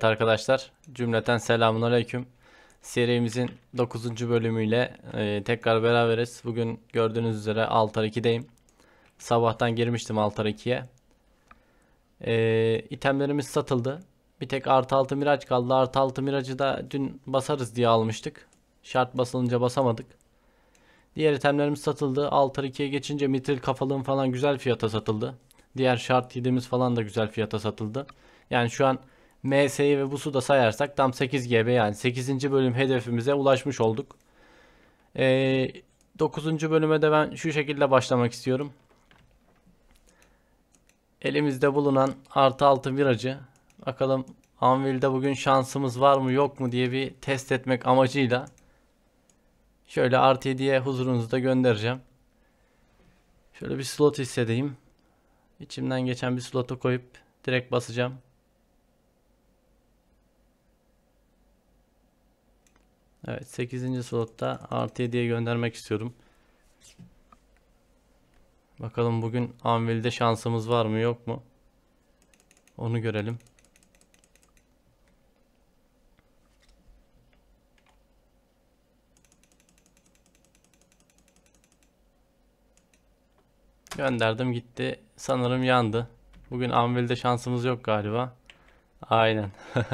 Evet arkadaşlar cümleten selamun aleyküm serimizin 9. bölümüyle e, tekrar beraberiz bugün gördüğünüz üzere altar 2'deyim sabahtan girmiştim altar 2'ye e, itemlerimiz satıldı bir tek artı 6 miraç kaldı artı 6 miracı da dün basarız diye almıştık şart basılınca basamadık diğer itemlerimiz satıldı altar 2'ye geçince mitril kafalığım falan güzel fiyata satıldı diğer şart 7'miz falan da güzel fiyata satıldı yani şu an MS'yi ve bu su da sayarsak tam 8 GB yani 8. bölüm hedefimize ulaşmış olduk. Ee, 9. bölüme de ben şu şekilde başlamak istiyorum. Elimizde bulunan artı altı viracı bakalım Anvil'de bugün şansımız var mı yok mu diye bir test etmek amacıyla şöyle artı 7'ye huzurunuzda göndereceğim. Şöyle bir slot hissedeyim. İçimden geçen bir slotu koyup direkt basacağım. Evet 8. slotta artı 7'ye göndermek istiyorum. Bakalım bugün Anvil'de şansımız var mı yok mu? Onu görelim. Gönderdim gitti. Sanırım yandı. Bugün Anvil'de şansımız yok galiba. Aynen.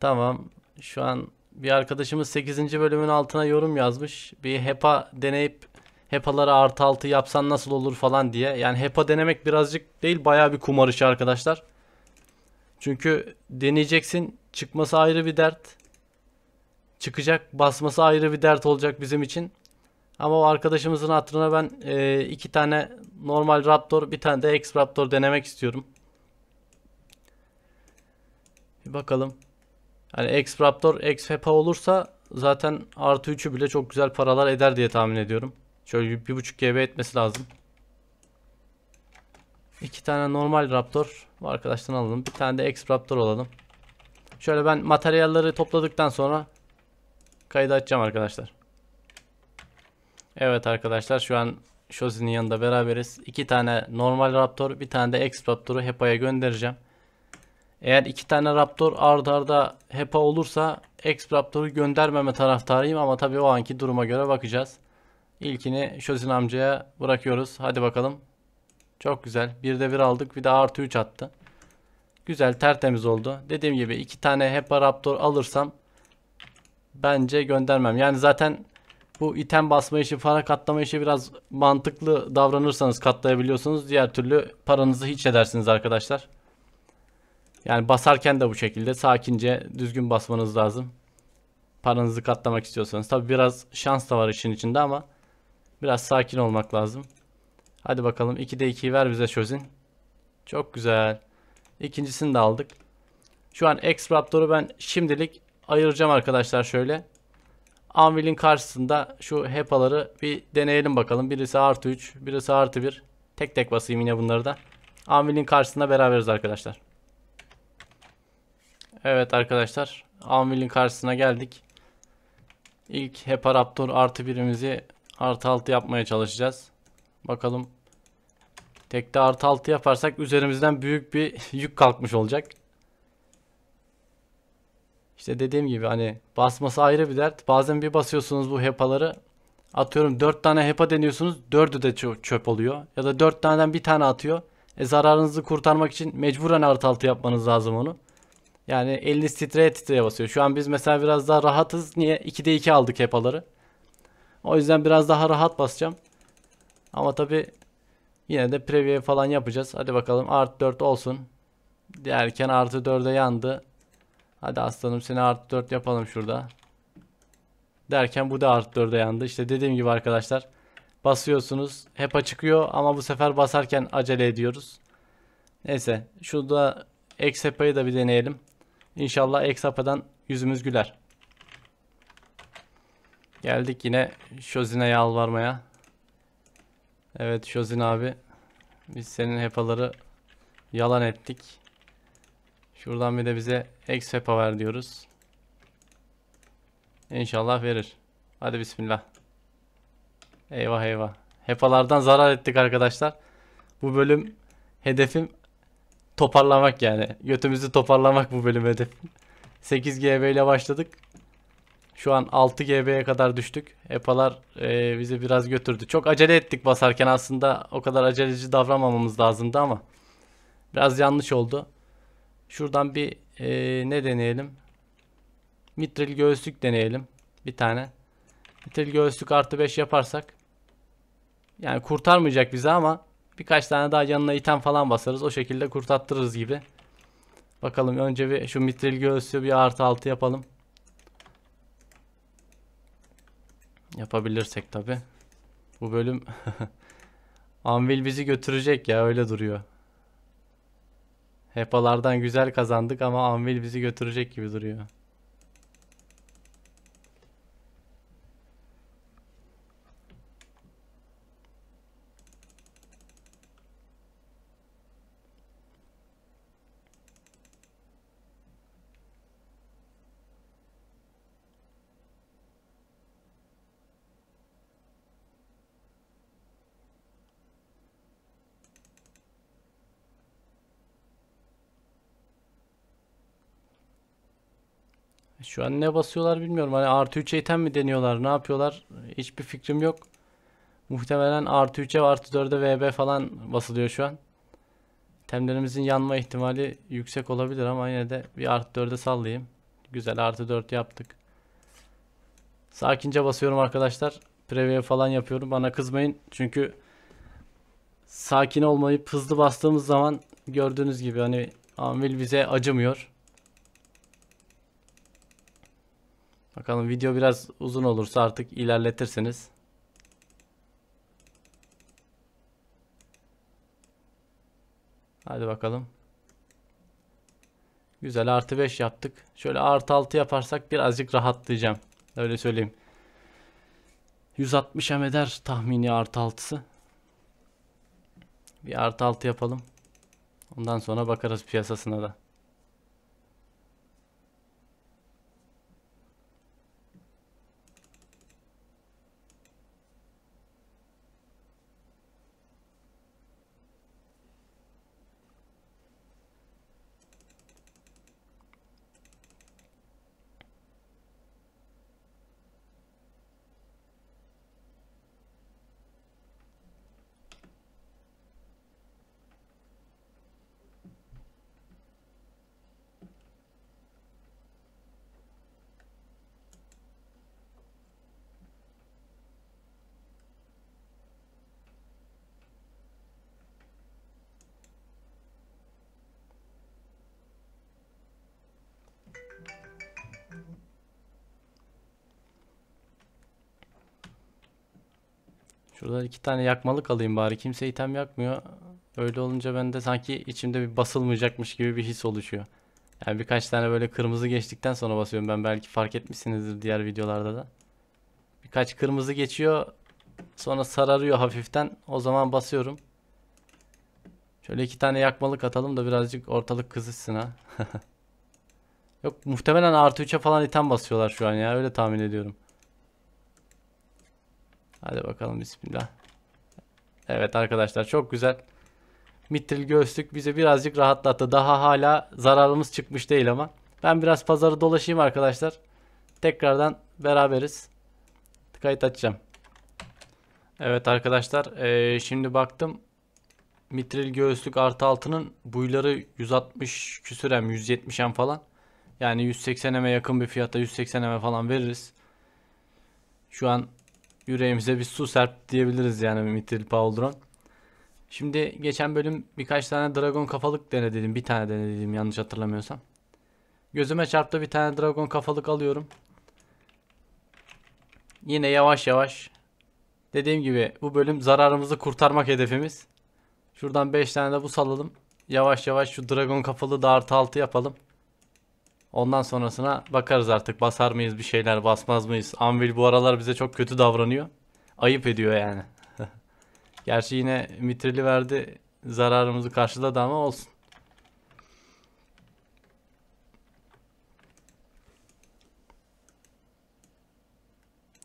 tamam. Şu an bir arkadaşımız 8. bölümün altına yorum yazmış. Bir HEPA deneyip HEPA'lara artı altı yapsan nasıl olur falan diye. Yani HEPA denemek birazcık değil bayağı bir kumar işi arkadaşlar. Çünkü deneyeceksin çıkması ayrı bir dert. Çıkacak basması ayrı bir dert olacak bizim için. Ama o arkadaşımızın hatırına ben e, iki tane normal Raptor bir tane de X Raptor denemek istiyorum. Bir bakalım. Hani X Raptor, X Hepa olursa zaten artı 3'ü bile çok güzel paralar eder diye tahmin ediyorum. Şöyle 1.5 GB etmesi lazım. İki tane normal Raptor bu arkadaştan alalım. Bir tane de X Raptor alalım. Şöyle ben materyalleri topladıktan sonra kaydı açacağım arkadaşlar. Evet arkadaşlar şu an Shozi'nin yanında beraberiz. İki tane normal Raptor, bir tane de X Raptor'u HEPA'ya göndereceğim. Eğer iki tane Raptor ard arda HEPA olursa X Raptor'u göndermeme taraftarıyım ama tabii o anki duruma göre bakacağız. İlkini Şosin amcaya bırakıyoruz. Hadi bakalım. Çok güzel. Bir de bir aldık. Bir de artı 3 attı. Güzel tertemiz oldu. Dediğim gibi iki tane HEPA Raptor alırsam bence göndermem. Yani zaten bu item basma işi, para katlama işi biraz mantıklı davranırsanız katlayabiliyorsunuz. Diğer türlü paranızı hiç edersiniz arkadaşlar. Yani basarken de bu şekilde sakince düzgün basmanız lazım. Paranızı katlamak istiyorsanız. Tabi biraz şans da var işin içinde ama biraz sakin olmak lazım. Hadi bakalım 2'de 2'yi ver bize çözün. Çok güzel. İkincisini de aldık. Şu an X Raptor'u ben şimdilik ayıracağım arkadaşlar şöyle. Anvil'in karşısında şu HEPA'ları bir deneyelim bakalım. Birisi artı 3, birisi artı 1. Tek tek basayım yine bunları da. Anvil'in karşısında beraberiz arkadaşlar. Evet arkadaşlar. Anvil'in karşısına geldik. İlk Heparaptor artı birimizi artı altı yapmaya çalışacağız. Bakalım. Tekte artı altı yaparsak üzerimizden büyük bir yük kalkmış olacak. İşte dediğim gibi hani basması ayrı bir dert. Bazen bir basıyorsunuz bu hepaları. Atıyorum 4 tane hepa deniyorsunuz. 4'ü de çöp oluyor. Ya da 4 taneden bir tane atıyor. E zararınızı kurtarmak için mecburen artı altı yapmanız lazım onu. Yani eliniz titreye titreye basıyor. Şu an biz mesela biraz daha rahatız. Niye? 2'de 2 aldık hepaları. O yüzden biraz daha rahat basacağım. Ama tabi yine de preview falan yapacağız. Hadi bakalım art 4 olsun. Derken artı 4'e yandı. Hadi aslanım seni artı 4 yapalım şurada. Derken bu da artı 4'e yandı. İşte dediğim gibi arkadaşlar basıyorsunuz. Hepa çıkıyor ama bu sefer basarken acele ediyoruz. Neyse şurada X hepa'yı da bir deneyelim. İnşallah Eksapa'dan yüzümüz güler. Geldik yine Şozin'e yalvarmaya. Evet Şozin abi. Biz senin hepaları yalan ettik. Şuradan bir de bize ex ver diyoruz. İnşallah verir. Hadi bismillah. Eyvah eyvah. Hepalardan zarar ettik arkadaşlar. Bu bölüm hedefim toparlamak yani. Götümüzü toparlamak bu bölüm hedef. 8 GB ile başladık. Şu an 6 GB'ye kadar düştük. EPA'lar e, bizi biraz götürdü. Çok acele ettik basarken aslında o kadar aceleci davranmamamız lazımdı ama biraz yanlış oldu. Şuradan bir e, ne deneyelim? Mitril göğüslük deneyelim. Bir tane. Mitril göğüslük artı 5 yaparsak yani kurtarmayacak bizi ama Birkaç tane daha yanına item falan basarız. O şekilde kurtattırırız gibi. Bakalım önce bir şu mitril göğsü bir artı altı yapalım. Yapabilirsek tabi. Bu bölüm Anvil bizi götürecek ya öyle duruyor. Hepalardan güzel kazandık ama Anvil bizi götürecek gibi duruyor. Şu an ne basıyorlar bilmiyorum. Hani artı 3 eğiten mi deniyorlar? Ne yapıyorlar? Hiçbir fikrim yok. Muhtemelen artı 3'e artı 4'e VB falan basılıyor şu an. Temlerimizin yanma ihtimali yüksek olabilir ama yine de bir artı 4'e sallayayım. Güzel artı 4 yaptık. Sakince basıyorum arkadaşlar. Preview falan yapıyorum. Bana kızmayın. Çünkü sakin olmayıp hızlı bastığımız zaman gördüğünüz gibi hani Amil bize acımıyor. Bakalım video biraz uzun olursa artık ilerletirsiniz. Hadi bakalım. Güzel artı 5 yaptık. Şöyle artı 6 yaparsak birazcık rahatlayacağım. Öyle söyleyeyim. 160 hem tahmini artı 6'sı. Bir artı 6 yapalım. Ondan sonra bakarız piyasasına da. Şuradan iki tane yakmalık alayım bari. Kimse item yakmıyor. Öyle olunca ben de sanki içimde bir basılmayacakmış gibi bir his oluşuyor. Yani birkaç tane böyle kırmızı geçtikten sonra basıyorum ben. Belki fark etmişsinizdir diğer videolarda da. Birkaç kırmızı geçiyor. Sonra sararıyor hafiften. O zaman basıyorum. Şöyle iki tane yakmalık atalım da birazcık ortalık kızışsın ha. Yok muhtemelen artı 3'e falan item basıyorlar şu an ya öyle tahmin ediyorum. Hadi bakalım bismillah. Evet arkadaşlar çok güzel. Mitril göğüslük bize birazcık rahatlattı. Daha hala zararımız çıkmış değil ama. Ben biraz pazarı dolaşayım arkadaşlar. Tekrardan beraberiz. Kayıt açacağım. Evet arkadaşlar ee, şimdi baktım. Mitril göğüslük artı altının buyları 160 170 170'em falan. Yani 180 em'e yakın bir fiyata eme falan veririz. Şu an yüreğimize bir su serp diyebiliriz yani Mithril Pauldron. Şimdi geçen bölüm birkaç tane dragon kafalık denedim. Bir tane denedim yanlış hatırlamıyorsam. Gözüme çarptı bir tane dragon kafalık alıyorum. Yine yavaş yavaş. Dediğim gibi bu bölüm zararımızı kurtarmak hedefimiz. Şuradan 5 tane de bu salalım. Yavaş yavaş şu dragon kafalı da artı altı yapalım. Ondan sonrasına bakarız artık basar mıyız bir şeyler basmaz mıyız. Anvil bu aralar bize çok kötü davranıyor. Ayıp ediyor yani. Gerçi yine mitrili verdi zararımızı karşıladı ama olsun.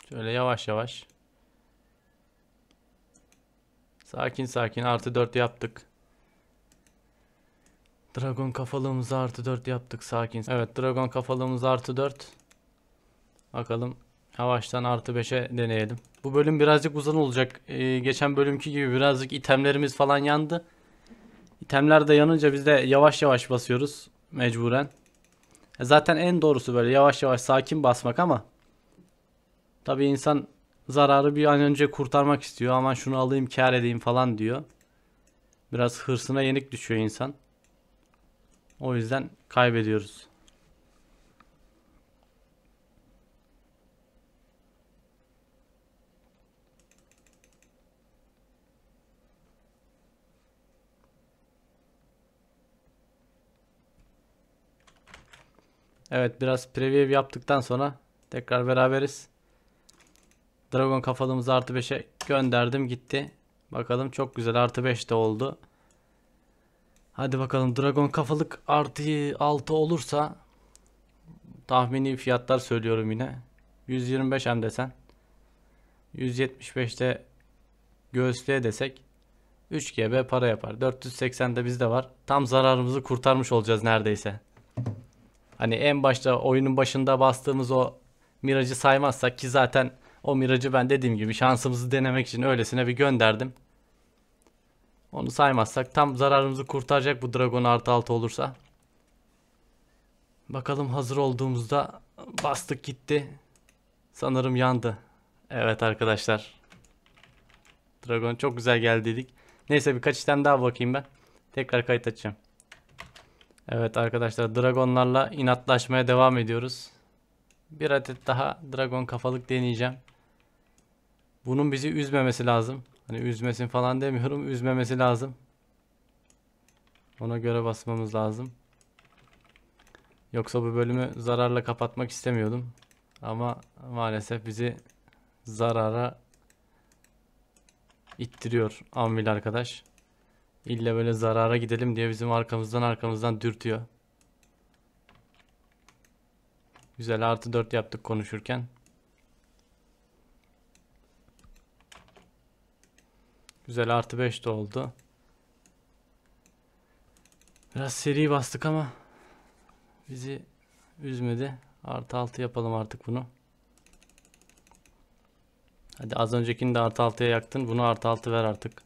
Şöyle yavaş yavaş. Sakin sakin artı 4 yaptık. Dragon kafalığımızı artı 4 yaptık sakin. Evet dragon kafalığımızı artı 4. Bakalım yavaştan artı 5'e deneyelim. Bu bölüm birazcık uzun olacak. Ee, geçen bölümkü gibi birazcık itemlerimiz falan yandı. İtemler de yanınca biz de yavaş yavaş basıyoruz mecburen. E, zaten en doğrusu böyle yavaş yavaş sakin basmak ama tabi insan zararı bir an önce kurtarmak istiyor. Aman şunu alayım kar edeyim falan diyor. Biraz hırsına yenik düşüyor insan. O yüzden kaybediyoruz. Evet biraz preview yaptıktan sonra tekrar beraberiz. Dragon kafalımızı artı 5'e gönderdim gitti. Bakalım çok güzel artı 5 de oldu. Hadi bakalım Dragon kafalık artı 6 olursa tahmini fiyatlar söylüyorum yine. 125 hem desen. 175'te göğüslüğe desek 3 GB para yapar. 480'de bizde var. Tam zararımızı kurtarmış olacağız neredeyse. Hani en başta oyunun başında bastığımız o miracı saymazsak ki zaten o miracı ben dediğim gibi şansımızı denemek için öylesine bir gönderdim. Onu saymazsak tam zararımızı kurtaracak bu dragon artı altı olursa. Bakalım hazır olduğumuzda bastık gitti. Sanırım yandı. Evet arkadaşlar. Dragon çok güzel geldi dedik. Neyse birkaç tane daha bakayım ben. Tekrar kayıt açacağım. Evet arkadaşlar dragonlarla inatlaşmaya devam ediyoruz. Bir adet daha dragon kafalık deneyeceğim. Bunun bizi üzmemesi lazım. Hani üzmesin falan demiyorum. Üzmemesi lazım. Ona göre basmamız lazım. Yoksa bu bölümü zararla kapatmak istemiyordum. Ama maalesef bizi zarara ittiriyor Anvil arkadaş. İlle böyle zarara gidelim diye bizim arkamızdan arkamızdan dürtüyor. Güzel artı 4 yaptık konuşurken. Güzel artı 5 de oldu. Biraz seri bastık ama bizi üzmedi. Artı 6 yapalım artık bunu. Hadi az öncekini de artı 6'ya yaktın. Bunu artı 6 ver artık.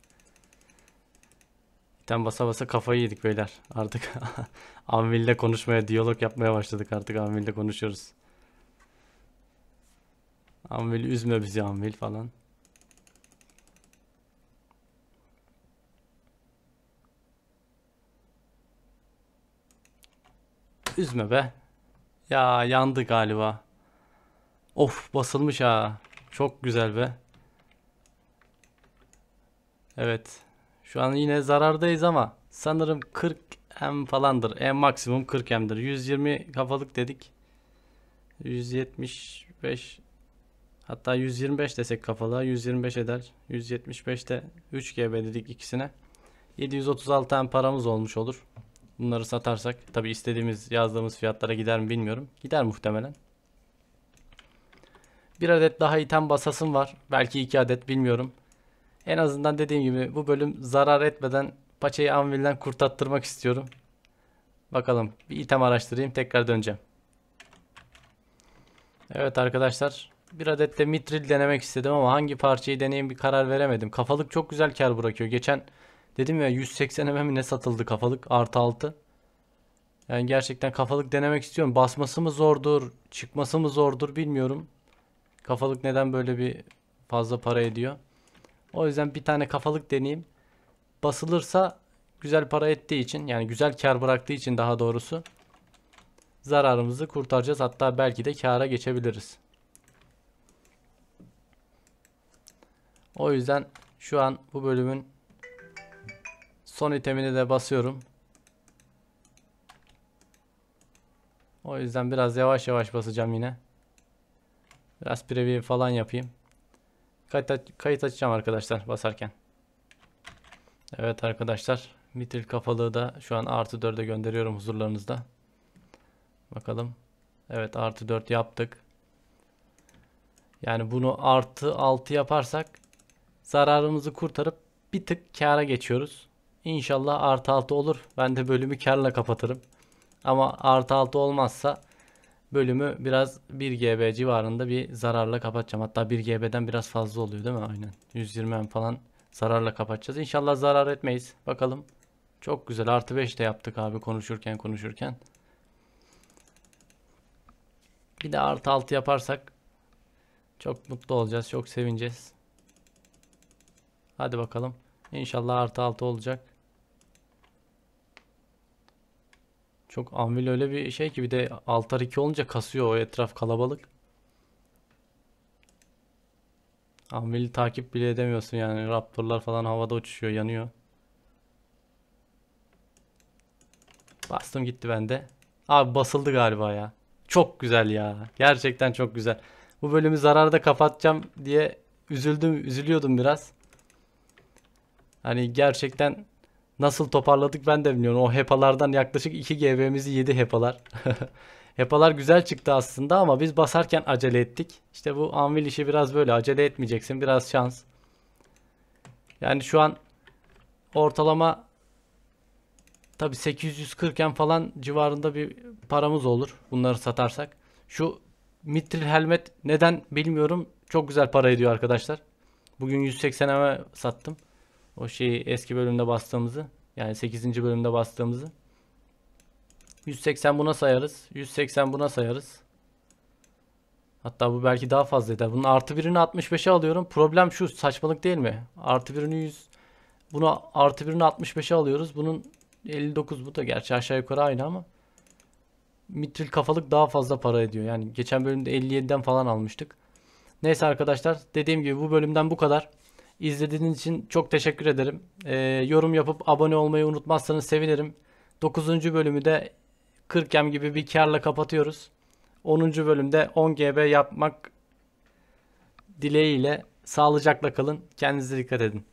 Biten basa basa kafayı yedik beyler. Artık Anvil'le konuşmaya, diyalog yapmaya başladık artık. Anvil'le konuşuyoruz. Anvil üzme bizi Anvil falan. Üzme be. Ya yandı galiba. Of basılmış ha. Çok güzel be. Evet. Şu an yine zarardayız ama sanırım 40 M falandır. En maksimum 40 M'dir. 120 kafalık dedik. 175 hatta 125 desek kafalığa 125 eder. 175 de 3 GB dedik ikisine. 736 M paramız olmuş olur. Bunları satarsak tabi istediğimiz yazdığımız fiyatlara gider mi bilmiyorum. Gider muhtemelen. Bir adet daha item basasım var. Belki iki adet bilmiyorum. En azından dediğim gibi bu bölüm zarar etmeden paçayı anvilden kurtattırmak istiyorum. Bakalım bir item araştırayım tekrar döneceğim. Evet arkadaşlar bir adet de mitril denemek istedim ama hangi parçayı deneyim bir karar veremedim. Kafalık çok güzel kar bırakıyor. Geçen Dedim ya 180 mm ne satıldı kafalık artı 6. Yani gerçekten kafalık denemek istiyorum. Basması mı zordur, çıkması mı zordur bilmiyorum. Kafalık neden böyle bir fazla para ediyor. O yüzden bir tane kafalık deneyeyim. Basılırsa güzel para ettiği için yani güzel kar bıraktığı için daha doğrusu zararımızı kurtaracağız. Hatta belki de kara geçebiliriz. O yüzden şu an bu bölümün Son itemini de basıyorum. O yüzden biraz yavaş yavaş basacağım yine. Biraz preview falan yapayım. Kayıt, aç kayıt açacağım arkadaşlar basarken. Evet arkadaşlar. Mitil kafalığı da şu an artı 4'e gönderiyorum huzurlarınızda. Bakalım. Evet artı 4 yaptık. Yani bunu artı 6 yaparsak zararımızı kurtarıp bir tık kâra geçiyoruz. İnşallah artı 6 olur. Ben de bölümü karla kapatırım. Ama artı 6 olmazsa bölümü biraz 1 GB civarında bir zararla kapatacağım. Hatta 1 GB'den biraz fazla oluyor değil mi? Aynen. 120 M falan zararla kapatacağız. İnşallah zarar etmeyiz. Bakalım. Çok güzel. Artı 5 de yaptık abi konuşurken konuşurken. Bir de artı 6 yaparsak çok mutlu olacağız. Çok sevineceğiz. Hadi bakalım. İnşallah artı 6 olacak. Çok anvil öyle bir şey ki bir de altar 2 olunca kasıyor o etraf kalabalık. Anvil'i takip bile edemiyorsun yani raptorlar falan havada uçuşuyor yanıyor. Bastım gitti bende. Abi basıldı galiba ya. Çok güzel ya. Gerçekten çok güzel. Bu bölümü zararda kapatacağım diye üzüldüm, üzülüyordum biraz. Hani gerçekten nasıl toparladık ben de bilmiyorum. O hepalardan yaklaşık 2 GB'mizi yedi hepalar. hepalar güzel çıktı aslında ama biz basarken acele ettik. İşte bu anvil işi biraz böyle acele etmeyeceksin. Biraz şans. Yani şu an ortalama tabi 840'en falan civarında bir paramız olur. Bunları satarsak. Şu mitril helmet neden bilmiyorum. Çok güzel para ediyor arkadaşlar. Bugün 180'e sattım. O şeyi eski bölümde bastığımızı. Yani 8. bölümde bastığımızı. 180 buna sayarız. 180 buna sayarız. Hatta bu belki daha fazla eder. Bunun artı birini 65'e alıyorum. Problem şu saçmalık değil mi? Artı birini 100. Bunu artı birini 65'e alıyoruz. Bunun 59 bu da gerçi aşağı yukarı aynı ama. Mitril kafalık daha fazla para ediyor. Yani geçen bölümde 57'den falan almıştık. Neyse arkadaşlar dediğim gibi bu bölümden bu kadar. İzlediğiniz için çok teşekkür ederim. Ee, yorum yapıp abone olmayı unutmazsanız sevinirim. 9. bölümü de 40M gibi bir karla kapatıyoruz. 10. bölümde 10 GB yapmak dileğiyle sağlıcakla kalın. Kendinize dikkat edin.